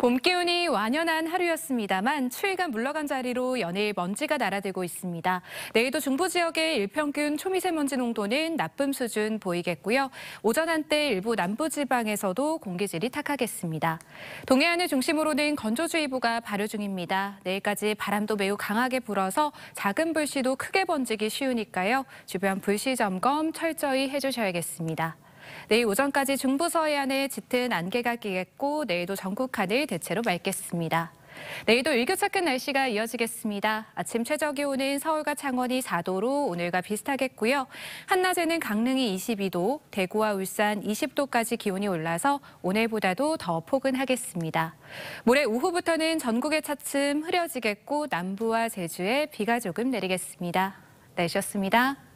봄 기운이 완연한 하루였습니다만 추위가 물러간 자리로 연일 먼지가 날아들고 있습니다. 내일도 중부 지역의 일평균 초미세먼지 농도는 나쁨 수준 보이겠고요. 오전 한때 일부 남부 지방에서도 공기질이 탁하겠습니다. 동해안을 중심으로는 건조주의보가 발효 중입니다. 내일까지 바람도 매우 강하게 불어서 작은 불씨도 크게 번지기 쉬우니까요. 주변 불씨 점검 철저히 해주셔야겠습니다. 내일 오전까지 중부 서해안에 짙은 안개가 끼겠고 내일도 전국 하늘 대체로 맑겠습니다. 내일도 일교차큰 날씨가 이어지겠습니다. 아침 최저 기온은 서울과 창원이 4도로 오늘과 비슷하겠고요. 한낮에는 강릉이 22도, 대구와 울산 20도까지 기온이 올라서 오늘보다도 더 포근하겠습니다. 모레 오후부터는 전국에 차츰 흐려지겠고 남부와 제주에 비가 조금 내리겠습니다. 날씨습니다